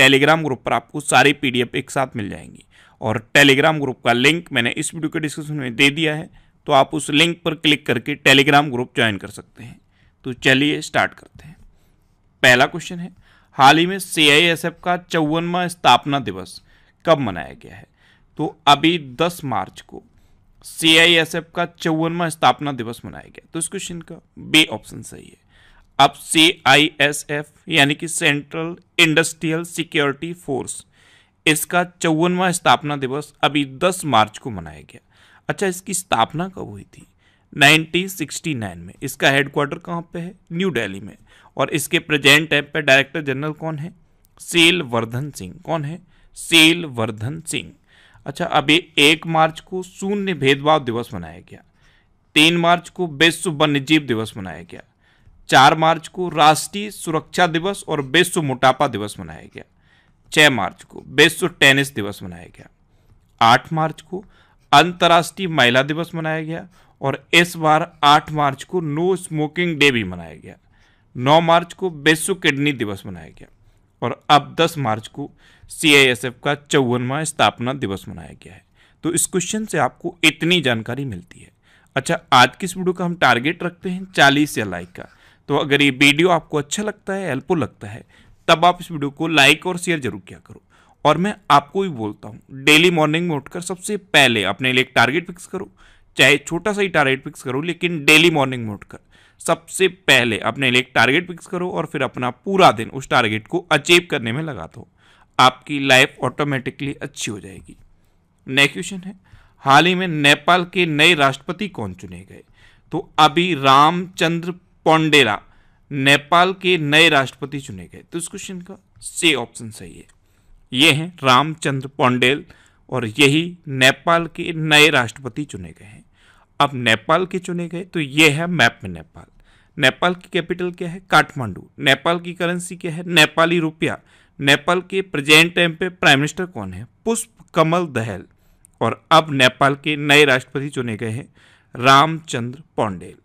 Telegram group पर आपको सारी पीडीएफ एक साथ मिल जाएंगी और टेलीग्राम ग्रुप का लिंक मैंने इस वीडियो के डिस्क्रिप्शन में दे दिया है तो आप उस लिंक पर क्लिक करके टेलीग्राम ग्रुप ज्वाइन कर सकते हैं तो चलिए स्टार्ट करते हैं पहला क्वेश्चन है हाल ही में सी का चौवनवा स्थापना दिवस कब मनाया गया है तो अभी 10 मार्च को सी का चौवनवा स्थापना दिवस मनाया गया तो इस क्वेश्चन का बे ऑप्शन सही है अब सी आई एस एफ यानी कि सेंट्रल इंडस्ट्रियल सिक्योरिटी फोर्स इसका चौवनवा स्थापना दिवस अभी 10 मार्च को मनाया गया अच्छा इसकी स्थापना कब हुई थी 1969 में इसका हेडक्वार्टर कहाँ पे है न्यू दिल्ली में और इसके प्रेजेंट एप पे डायरेक्टर जनरल कौन है सेल वर्धन सिंह कौन है सेल वर्धन सिंह अच्छा अभी एक मार्च को शून्य भेदभाव दिवस मनाया गया तीन मार्च को विश्व वन्यजीव दिवस मनाया गया चार मार्च को राष्ट्रीय सुरक्षा दिवस और विश्व मोटापा दिवस मनाया गया छः मार्च को विश्व टेनिस दिवस मनाया गया आठ मार्च को अंतर्राष्ट्रीय महिला दिवस मनाया गया और इस बार आठ मार्च को नो स्मोकिंग डे भी मनाया गया नौ मार्च को विश्व किडनी दिवस मनाया गया और अब दस मार्च को सी का चौवनवा स्थापना दिवस मनाया गया है तो इस क्वेश्चन से आपको इतनी जानकारी मिलती है अच्छा आज की इस वीडियो का हम टारगेट रखते हैं चालीस या लाइक का तो अगर ये वीडियो आपको अच्छा लगता है हेल्पफुल लगता है तब आप इस वीडियो को लाइक और शेयर जरूर किया करो और मैं आपको भी बोलता हूँ डेली मॉर्निंग में उठकर सबसे पहले अपने लिए एक टारगेट फिक्स करो चाहे छोटा सा ही टारगेट फिक्स करो लेकिन डेली मॉर्निंग में उठकर सबसे पहले अपने लिए एक टारगेट फिक्स करो और फिर अपना पूरा दिन उस टारगेट को अचीव करने में लगा दो आपकी लाइफ ऑटोमेटिकली अच्छी हो जाएगी नेक्स्ट क्वेश्चन है हाल ही में नेपाल के नए राष्ट्रपति कौन चुने गए तो अभी रामचंद्र पौंडेरा नेपाल के नए राष्ट्रपति चुने गए तो इस क्वेश्चन का से ऑप्शन सही है ये हैं रामचंद्र पौंडेल और यही नेपाल के नए राष्ट्रपति चुने गए हैं अब नेपाल के चुने गए तो ये है मैप में नेपाल नेपाल की कैपिटल क्या है काठमांडू नेपाल की करेंसी क्या है नेपाली रुपया नेपाल के प्रेजेंट टाइम पे प्राइम मिनिस्टर कौन है पुष्प कमल दहल और अब नेपाल के नए राष्ट्रपति चुने गए हैं रामचंद्र पौंडेल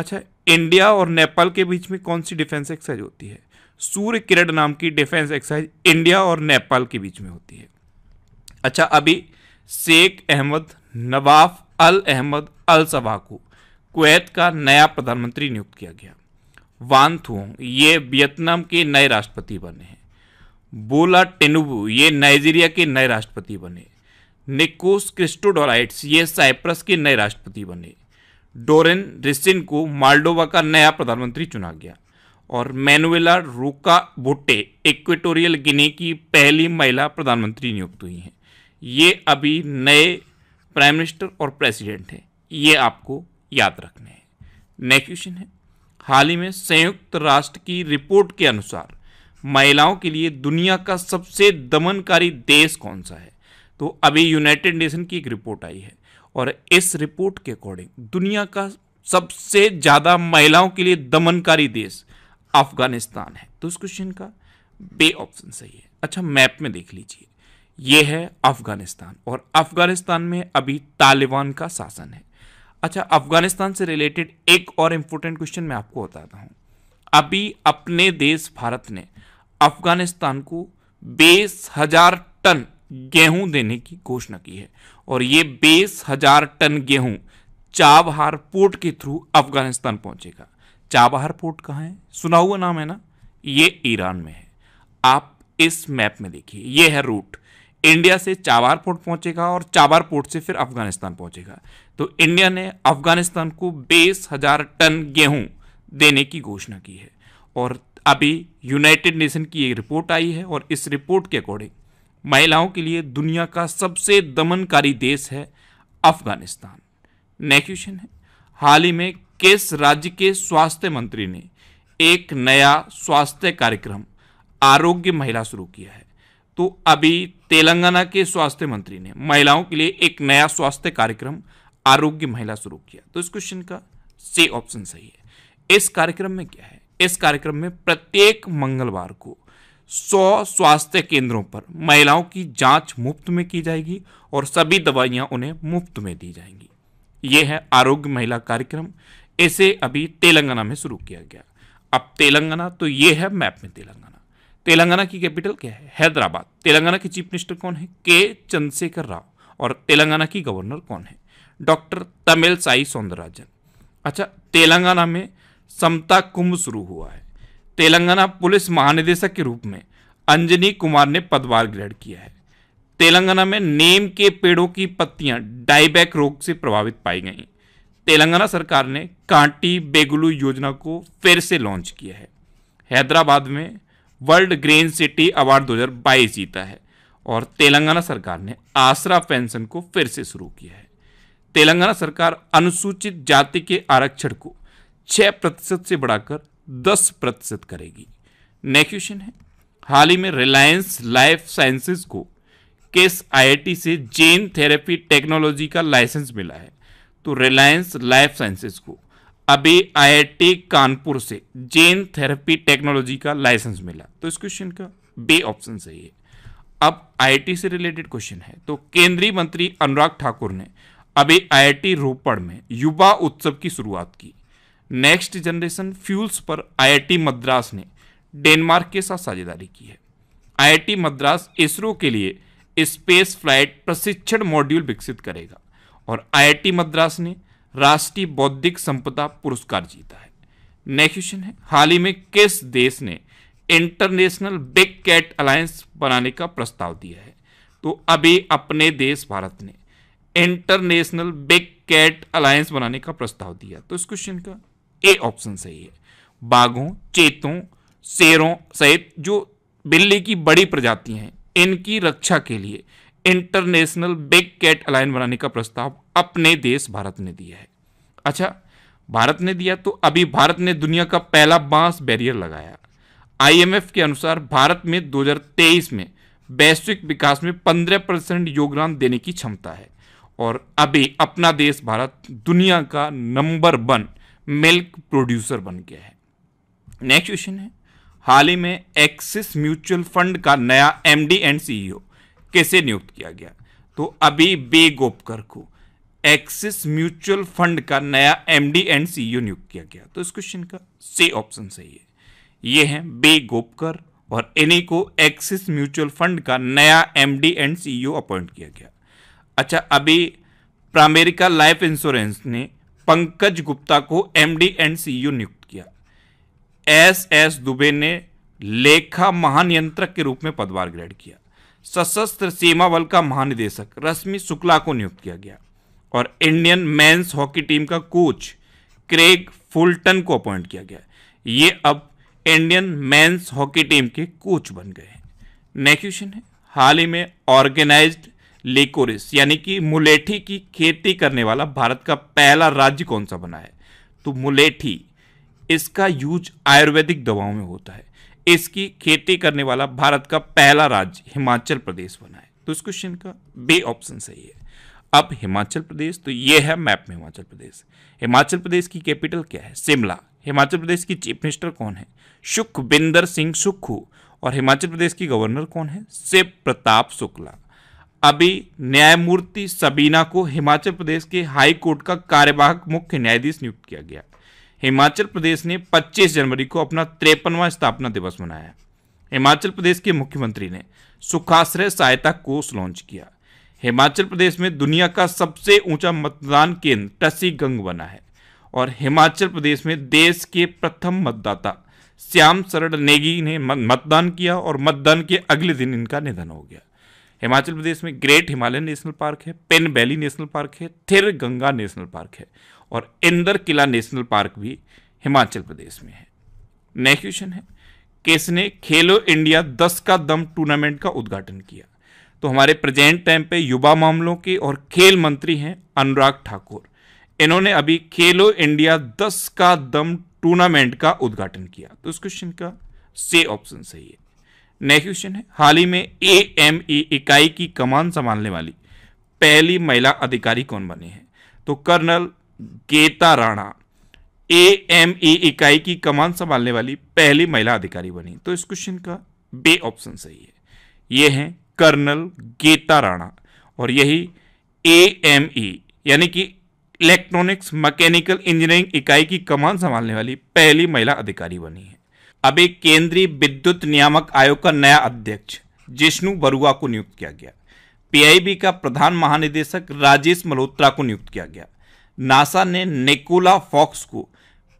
अच्छा इंडिया और नेपाल के बीच में कौन सी डिफेंस एक्सरसाइज होती है सूर्य किरण नाम की डिफेंस एक्सरसाइज इंडिया और नेपाल के बीच में होती है अच्छा अभी Sheikh Ahmad Nawaf Al Ahmad Al सबाकू कुवैत का नया प्रधानमंत्री नियुक्त किया गया वान थुओंग ये वियतनाम के नए राष्ट्रपति बने हैं बोला टेनुबू ये नाइजीरिया के नए राष्ट्रपति बने निकोस क्रिस्टोडोराइट्स ये साइप्रस के नए राष्ट्रपति बने डोरेन रिसिन को माल्डोवा का नया प्रधानमंत्री चुना गया और मैनुएला रूका बोटे इक्वेटोरियल गिनी की पहली महिला प्रधानमंत्री नियुक्त हुई हैं ये अभी नए प्राइम मिनिस्टर और प्रेसिडेंट हैं ये आपको याद रखने हैं नेक्स्ट क्वेश्चन है हाल ही में संयुक्त राष्ट्र की रिपोर्ट के अनुसार महिलाओं के लिए दुनिया का सबसे दमनकारी देश कौन सा है तो अभी यूनाइटेड नेशन की एक रिपोर्ट आई है और इस रिपोर्ट के अकॉर्डिंग दुनिया का सबसे ज़्यादा महिलाओं के लिए दमनकारी देश अफगानिस्तान है तो उस क्वेश्चन का बे ऑप्शन सही है अच्छा मैप में देख लीजिए ये है अफगानिस्तान और अफगानिस्तान में अभी तालिबान का शासन है अच्छा अफगानिस्तान से रिलेटेड एक और इंपॉर्टेंट क्वेश्चन मैं आपको बताता हूँ अभी अपने देश भारत ने अफगानिस्तान को बीस हजार टन गेहूं देने की घोषणा की है और ये बीस हजार टन गेहूं चाबहार पोर्ट के थ्रू अफगानिस्तान पहुंचेगा चाबहार पोर्ट कहाँ है सुना हुआ नाम है ना ये ईरान में है आप इस मैप में देखिए ये है रूट इंडिया से चाबार पोर्ट पहुंचेगा और चाबार पोर्ट से फिर अफगानिस्तान पहुंचेगा तो इंडिया ने अफगानिस्तान को बीस हजार टन गेहूं देने की घोषणा की है और अभी यूनाइटेड नेशन की एक रिपोर्ट आई है और इस रिपोर्ट के अकॉर्डिंग महिलाओं के लिए दुनिया का सबसे दमनकारी देश है अफगानिस्तान नेक्स्ट क्वेश्चन है हाल ही में किस राज्य के स्वास्थ्य मंत्री ने एक नया स्वास्थ्य कार्यक्रम आरोग्य महिला शुरू किया है तो अभी तेलंगाना के स्वास्थ्य मंत्री ने महिलाओं के लिए एक नया स्वास्थ्य कार्यक्रम आरोग्य महिला शुरू किया तो इस क्वेश्चन का से ऑप्शन सही है इस कार्यक्रम में क्या है इस कार्यक्रम में प्रत्येक मंगलवार को सौ स्वास्थ्य केंद्रों पर महिलाओं की जांच मुफ्त में की जाएगी और सभी दवाइयां उन्हें मुफ्त में दी जाएंगी ये है आरोग्य महिला कार्यक्रम इसे अभी तेलंगाना में शुरू किया गया अब तेलंगाना तो ये है मैप में तेलंगाना तेलंगाना की कैपिटल क्या है हैदराबाद तेलंगाना के चीफ मिनिस्टर कौन है के चंद्रशेखर राव और तेलंगाना की गवर्नर कौन है डॉक्टर तमिल साई सौंदरराजन अच्छा तेलंगाना में समता कुंभ शुरू हुआ है तेलंगाना पुलिस महानिदेशक के रूप में अंजनी कुमार ने पदभार ग्रहण किया है तेलंगाना में नीम के पेड़ों की पत्तियां डाईबैक रोग से प्रभावित पाई गई तेलंगाना सरकार ने कांटी बेगुलू योजना को फिर से लॉन्च किया है हैदराबाद में वर्ल्ड ग्रीन सिटी अवार्ड दो जीता है और तेलंगाना सरकार ने आसरा पेंशन को फिर से शुरू किया है तेलंगाना सरकार अनुसूचित जाति के आरक्षण को 6 प्रतिशत से बढ़ाकर दस प्रतिशत करेगी नेक्स्ट क्वेश्चन है हाल ही में रिलायंस लाइफ साइंसेस को केस आईआईटी से जेन थेरेपी टेक्नोलॉजी का लाइसेंस मिला है तो रिलायंस लाइफ साइंसेस को अभी आईआईटी कानपुर से जेन थेरेपी टेक्नोलॉजी का लाइसेंस मिला तो इस क्वेश्चन का बे ऑप्शन सही है अब आईआईटी से रिलेटेड क्वेश्चन है तो केंद्रीय मंत्री अनुराग ठाकुर ने अभी आईआईटी रोपड़ में युवा उत्सव की शुरुआत की नेक्स्ट जनरेशन फ्यूल्स पर आईआईटी मद्रास ने डेनमार्क के साथ साझेदारी की है आईआईटी मद्रास इसरो के लिए स्पेस फ्लाइट प्रशिक्षण मॉड्यूल विकसित करेगा और आईआईटी मद्रास ने राष्ट्रीय बौद्धिक संपदा पुरस्कार जीता है नेक्स्ट क्वेश्चन है हाल ही में किस देश ने इंटरनेशनल बिग कैट अलायंस बनाने का प्रस्ताव दिया है तो अभी अपने देश भारत ने इंटरनेशनल बिग कैट अलायंस बनाने का प्रस्ताव दिया तो इस क्वेश्चन का ए ऑप्शन सही है बाघों चेतों शेरों सहित जो बिल्ली की बड़ी प्रजाति हैं इनकी रक्षा के लिए इंटरनेशनल बिग कैट अलाइन बनाने का प्रस्ताव अपने देश भारत ने दिया है अच्छा भारत ने दिया तो अभी भारत ने दुनिया का पहला बांस बैरियर लगाया आईएमएफ के अनुसार भारत में 2023 में वैश्विक विकास में 15 परसेंट योगदान देने की क्षमता है और अभी अपना देश भारत दुनिया का नंबर वन मिल्क प्रोड्यूसर बन गया है नेक्स्ट क्वेश्चन है हाल ही में एक्सिस म्यूचुअल फंड का नया एमडी एंड सीईओ कैसे नियुक्त किया गया तो अभी गोपकर को एक्सिस म्यूचुअल फंड का नया एमडी एंड सीईओ नियुक्त किया गया तो इस क्वेश्चन का सी ऑप्शन सही है ये है गोपकर और इन्हीं को एक्सिस म्यूचुअल फंड का नया एमडी एंड सीईओ अपॉइंट किया गया अच्छा अभी प्रामेरिका लाइफ इंश्योरेंस ने पंकज गुप्ता को एमडी एंड सीईओ नियुक्त किया एस एस दुबे ने लेखा महानियंत्रक के रूप में पदभार ग्रहण किया सशस्त्र सीमा बल का महानिदेशक रश्मि शुक्ला को नियुक्त किया गया और इंडियन मेंस हॉकी टीम का कोच क्रेग फुलटन को अपॉइंट किया गया ये अब इंडियन मेंस हॉकी टीम के कोच बन गए हैं नेक्स्ट क्वेश्चन है हाल ही में ऑर्गेनाइज्ड लेकोरिस यानी कि मुलेठी की खेती करने वाला भारत का पहला राज्य कौन सा बना है तो मुलेठी इसका यूज आयुर्वेदिक दवाओं में होता है इसकी खेती करने वाला भारत का पहला राज्य हिमाचल प्रदेश बना है तो इस क्वेश्चन का बे ऑप्शन सही है अब हिमाचल प्रदेश तो ये है मैप में हिमाचल प्रदेश हिमाचल प्रदेश की कैपिटल क्या है शिमला हिमाचल प्रदेश की चीफ मिनिस्टर कौन है सुखबिंदर सिंह सुक्खू और हिमाचल प्रदेश की गवर्नर कौन है शिव प्रताप शुक्ला अभी न्यायमूर्ति सबीना को हिमाचल प्रदेश के हाई कोर्ट का कार्यवाहक मुख्य न्यायाधीश नियुक्त किया गया हिमाचल प्रदेश ने 25 जनवरी को अपना तिरपनवा स्थापना दिवस मनाया हिमाचल प्रदेश के मुख्यमंत्री ने सुखाश्रय सहायता कोष लॉन्च किया हिमाचल प्रदेश में दुनिया का सबसे ऊंचा मतदान केंद्र टसी गंग बना है और हिमाचल प्रदेश में देश के प्रथम मतदाता श्याम शरण नेगी ने मतदान किया और मतदान के अगले दिन इनका निधन हो गया हिमाचल प्रदेश में ग्रेट हिमालयन नेशनल पार्क है पेन वैली नेशनल पार्क है थिर गंगा नेशनल पार्क है और इंदर किला नेशनल पार्क भी हिमाचल प्रदेश में है नेक्स्ट क्वेश्चन है किसने खेलो इंडिया दस का दम टूर्नामेंट का उद्घाटन किया तो हमारे प्रेजेंट टाइम पे युवा मामलों के और खेल मंत्री हैं अनुराग ठाकुर इन्होंने अभी खेलो इंडिया दस का दम टूर्नामेंट का उद्घाटन किया तो इस क्वेश्चन का से ऑप्शन सही है नेक्स्ट क्वेश्चन है हाल ही में ए एम ई इकाई की कमान संभालने वाली पहली महिला अधिकारी कौन बनी है तो colonel Geeta Rana A M E इकाई की कमान संभालने वाली पहली महिला अधिकारी बनी तो इस क्वेश्चन का बे ऑप्शन सही है ये है कर्नल गेता राणा और यही ए एम ई यानी कि इलेक्ट्रॉनिक्स मैकेनिकल इंजीनियरिंग इकाई की कमान संभालने वाली पहली महिला अधिकारी बनी है अभी केंद्रीय विद्युत नियामक आयोग का नया अध्यक्ष जिष्णु बरुआ को नियुक्त किया गया पीआईबी का प्रधान महानिदेशक राजेश मल्होत्रा को नियुक्त किया गया नासा ने निकोला फॉक्स को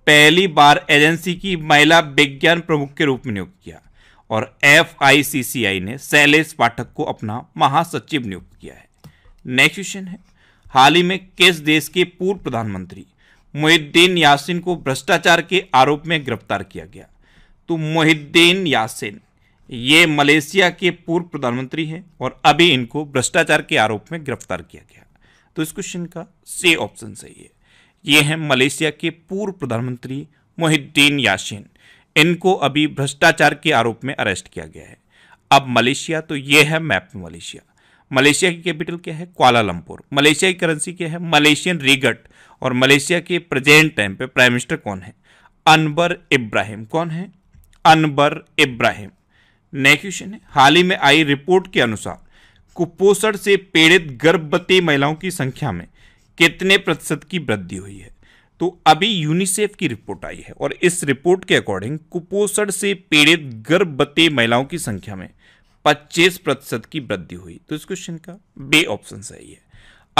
पहली बार एजेंसी की महिला विज्ञान प्रमुख के रूप में नियुक्त किया और एफ ने शैलेश पाठक को अपना महासचिव नियुक्त किया है नेक्स्ट क्वेश्चन है हाल ही में किस देश के पूर्व प्रधानमंत्री मुहिद्दीन यासिन को भ्रष्टाचार के आरोप में गिरफ्तार किया गया तो मोहिद्दीन यासिन ये मलेशिया के पूर्व प्रधानमंत्री हैं और अभी इनको भ्रष्टाचार के आरोप में गिरफ्तार किया गया तो इस क्वेश्चन का सी ऑप्शन सही है ये हैं मलेशिया के पूर्व प्रधानमंत्री मोहिद्दीन यासिन इनको अभी भ्रष्टाचार के आरोप में अरेस्ट किया गया है अब मलेशिया तो ये है मैप मलेशिया मलेशिया की कैपिटल क्या है क्वालालंपुर मलेशिया की करेंसी क्या है मलेशियन रीगट और मलेशिया के प्रेजेंट टाइम पे प्राइम मिनिस्टर कौन है अनवर इब्राहिम कौन है अनबर इब्राहिम नेक्स्ट क्वेश्चन है हाल ही में आई रिपोर्ट के अनुसार कुपोषण से पीड़ित गर्भवती महिलाओं की संख्या में कितने प्रतिशत की वृद्धि हुई है तो अभी यूनिसेफ की रिपोर्ट आई है और इस रिपोर्ट के अकॉर्डिंग कुपोषण से पीड़ित गर्भवती महिलाओं की संख्या में 25 प्रतिशत की वृद्धि हुई तो इस क्वेश्चन का बे ऑप्शन सही है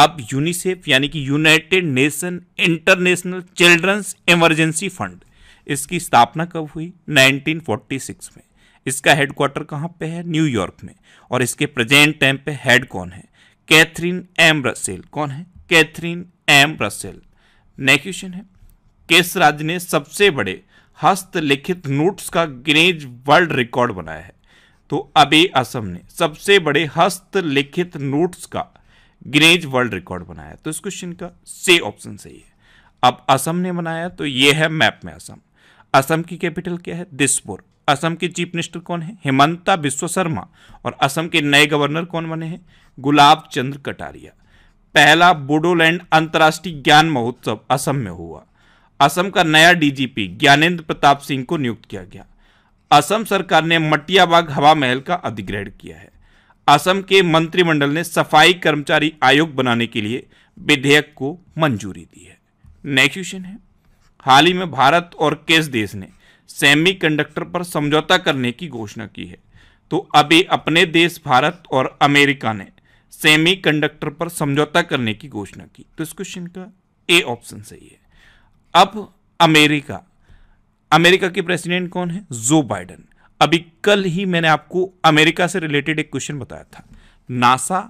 अब यूनिसेफ यानी कि United Nation International Children's Emergency Fund इसकी स्थापना कब हुई 1946 में इसका हेडक्वार्टर कहाँ पे है न्यूयॉर्क में और इसके प्रेजेंट टाइम पे हेड कौन है कैथरीन एम रसेल कौन है Catherine M Russell next question है किस राज्य ने सबसे बड़े हस्तलिखित नोट्स का गिनेज वर्ल्ड रिकॉर्ड बनाया है तो अबे असम ने सबसे बड़े हस्तलिखित नोट्स का गिनेज वर्ल्ड रिकॉर्ड बनाया तो इस क्वेश्चन का से ऑप्शन सही है अब असम ने बनाया तो ये है मैप में असम असम की कैपिटल क्या है दिसपुर असम के चीफ मिनिस्टर कौन है हेमंता बिश्व शर्मा और असम के नए गवर्नर कौन बने हैं गुलाब चंद्र कटारिया पहला बोडोलैंड अंतर्राष्ट्रीय ज्ञान महोत्सव असम में हुआ असम का नया डीजीपी ज्ञानेंद्र प्रताप सिंह को नियुक्त किया गया असम सरकार ने मटियाबाग हवा महल का अधिग्रहण किया है असम के मंत्रिमंडल ने सफाई कर्मचारी आयोग बनाने के लिए विधेयक को मंजूरी दी है नेक्स्ट क्वेश्चन है हाल ही में भारत और किस देश ने सेमीकंडक्टर पर समझौता करने की घोषणा की है तो अभी अपने देश भारत और अमेरिका ने सेमीकंडक्टर पर समझौता करने की घोषणा की तो इस क्वेश्चन का ए ऑप्शन सही है अब अमेरिका अमेरिका के प्रेसिडेंट कौन है जो बाइडन अभी कल ही मैंने आपको अमेरिका से रिलेटेड एक क्वेश्चन बताया था नासा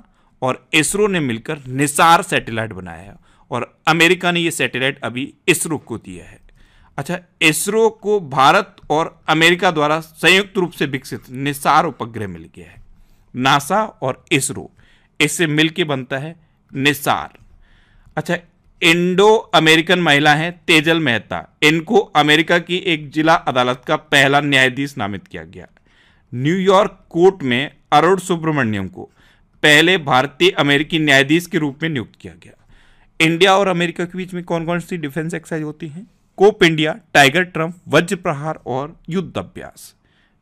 और इसरो ने मिलकर निसार सैटेलाइट बनाया है और अमेरिका ने ये सैटेलाइट अभी इसरो को दिया है अच्छा इसरो को भारत और अमेरिका द्वारा संयुक्त रूप से विकसित निसार उपग्रह मिल गया है नासा और इसरो इससे मिलके बनता है निसार अच्छा इंडो अमेरिकन महिला हैं तेजल मेहता इनको अमेरिका की एक जिला अदालत का पहला न्यायाधीश नामित किया गया न्यूयॉर्क कोर्ट में अरुण सुब्रमण्यम को पहले भारतीय अमेरिकी न्यायाधीश के रूप में नियुक्त किया गया इंडिया और अमेरिका के बीच में कौन कौन सी डिफेंस एक्सरसाइज होती हैं कोप इंडिया टाइगर ट्रम्प वज्र प्रहार और युद्ध अभ्यास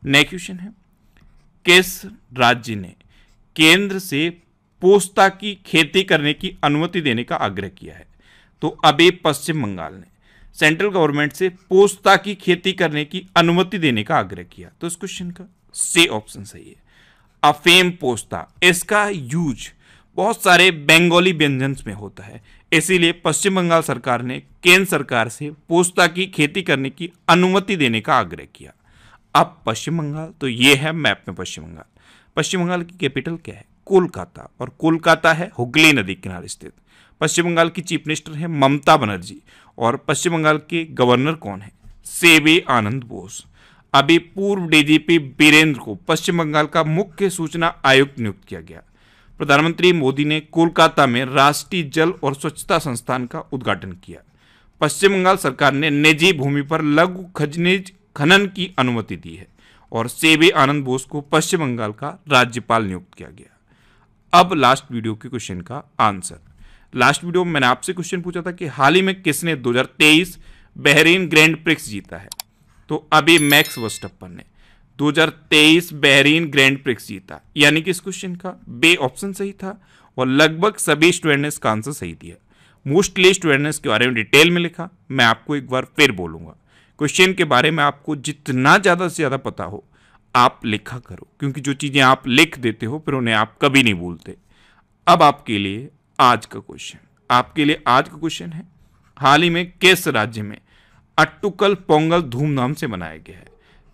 नेक्स्ट क्वेश्चन है किस राज्य ने केंद्र से पोस्ता की खेती करने की अनुमति देने का आग्रह किया है तो अब पश्चिम बंगाल ने सेंट्रल गवर्नमेंट से पोस्ता की खेती करने की अनुमति देने का आग्रह किया तो इस क्वेश्चन का से ऑप्शन सही है अफेम पोस्ता इसका यूज बहुत सारे बंगाली व्यंजन में होता है इसीलिए पश्चिम बंगाल सरकार ने केंद्र सरकार से पोस्ता की खेती करने की अनुमति देने का आग्रह किया अब पश्चिम बंगाल तो ये है मैप में पश्चिम बंगाल पश्चिम बंगाल की कैपिटल क्या है कोलकाता और कोलकाता है हुगली नदी किनारे स्थित पश्चिम बंगाल की चीफ मिनिस्टर है ममता बनर्जी और पश्चिम बंगाल के गवर्नर कौन है सेबी आनंद बोस अभी पूर्व डीजीपी बीरेंद्र को पश्चिम बंगाल का मुख्य सूचना आयुक्त नियुक्त किया गया प्रधानमंत्री मोदी ने कोलकाता में राष्ट्रीय जल और स्वच्छता संस्थान का उद्घाटन किया पश्चिम बंगाल सरकार ने निजी भूमि पर लघु खजनेज खनन की अनुमति दी है और सेबी आनंद बोस को पश्चिम बंगाल का राज्यपाल नियुक्त किया गया अब लास्ट वीडियो के क्वेश्चन का आंसर लास्ट वीडियो में मैंने आपसे क्वेश्चन पूछा था कि हाल ही में किसने 2023 बहरीन ग्रैंड प्रिक्स जीता है तो अभी मैक्स वस्टप्पन ने 2023 बहरीन ग्रैंड प्रिक्स जीता यानी कि इस क्वेश्चन का बे ऑप्शन सही था और लगभग सभी स्टूडेंट ने इसका आंसर सही दिया मोस्टली स्टूडेंट ने इसके बारे में डिटेल में लिखा मैं आपको एक बार फिर बोलूंगा क्वेश्चन के बारे में आपको जितना ज़्यादा से ज़्यादा पता हो आप लिखा करो क्योंकि जो चीज़ें आप लिख देते हो फिर उन्हें आप कभी नहीं भूलते अब आपके लिए आज का क्वेश्चन आपके लिए आज का क्वेश्चन है हाल ही में किस राज्य में अट्टुकल पोंगल धूमधाम से मनाया गया है